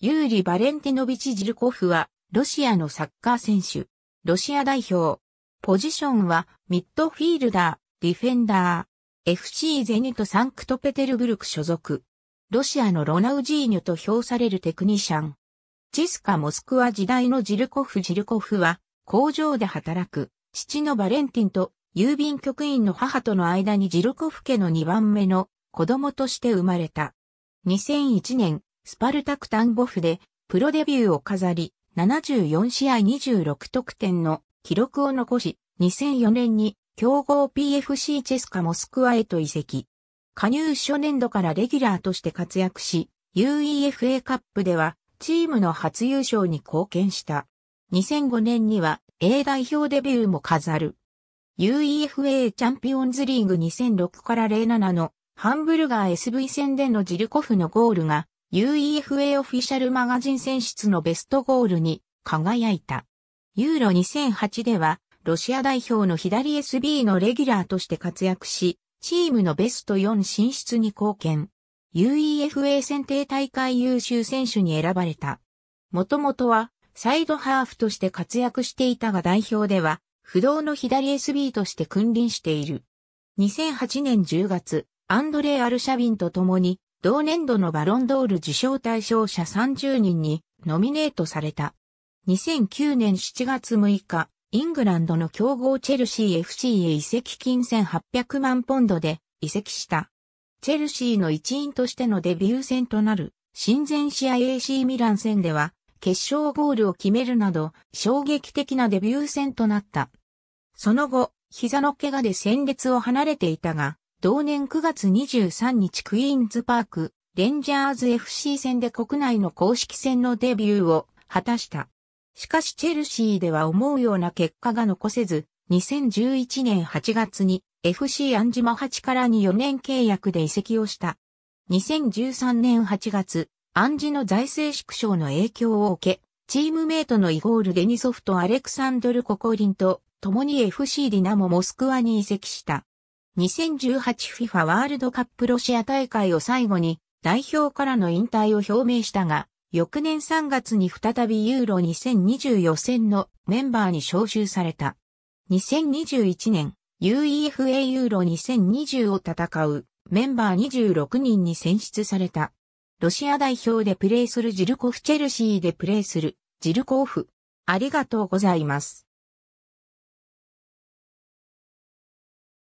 ユーリ・バレンティノビチ・ジルコフは、ロシアのサッカー選手、ロシア代表。ポジションは、ミッドフィールダー、ディフェンダー、FC ゼニト・サンクトペテルブルク所属。ロシアのロナウジーニョと評されるテクニシャン。チスカ・モスクワ時代のジルコフ・ジルコフは、工場で働く、父のバレンティンと、郵便局員の母との間にジルコフ家の2番目の子供として生まれた。2001年、スパルタクタンボフでプロデビューを飾り、74試合26得点の記録を残し、2004年に強豪 PFC チェスカモスクワへと移籍。加入初年度からレギュラーとして活躍し、UEFA カップではチームの初優勝に貢献した。2005年には A 代表デビューも飾る。UEFA チャンピオンズリーグ2006から07のハンブルガー SV 戦でのジルコフのゴールが UEFA オフィシャルマガジン選出のベストゴールに輝いた。ユーロ2008では、ロシア代表の左 SB のレギュラーとして活躍し、チームのベスト4進出に貢献。UEFA 選定大会優秀選手に選ばれた。もともとは、サイドハーフとして活躍していたが代表では、不動の左 SB として君臨している。2008年10月、アンドレイ・アルシャビンと共に同年度のバロンドール受賞対象者30人にノミネートされた。2009年7月6日、イングランドの強豪チェルシー FC へ移籍金1800万ポンドで移籍した。チェルシーの一員としてのデビュー戦となる、親善試合 AC ミラン戦では、決勝ゴールを決めるなど、衝撃的なデビュー戦となった。その後、膝の怪我で戦列を離れていたが、同年9月23日クイーンズパーク、レンジャーズ FC 戦で国内の公式戦のデビューを果たした。しかしチェルシーでは思うような結果が残せず、2011年8月に FC アンジマ8からに4年契約で移籍をした。2013年8月、アンジの財政縮小の影響を受け、チームメイトのイゴール・デニソフとアレクサンドル・ココリンと共に FC ディナモ・モスクワに移籍した。2018FIFA ワールドカップロシア大会を最後に代表からの引退を表明したが、翌年3月に再びユーロ2020予選のメンバーに招集された。2021年 UEFA ユーロ2020を戦うメンバー26人に選出された。ロシア代表でプレーするジルコフチェルシーでプレーするジルコフ。ありがとうございます。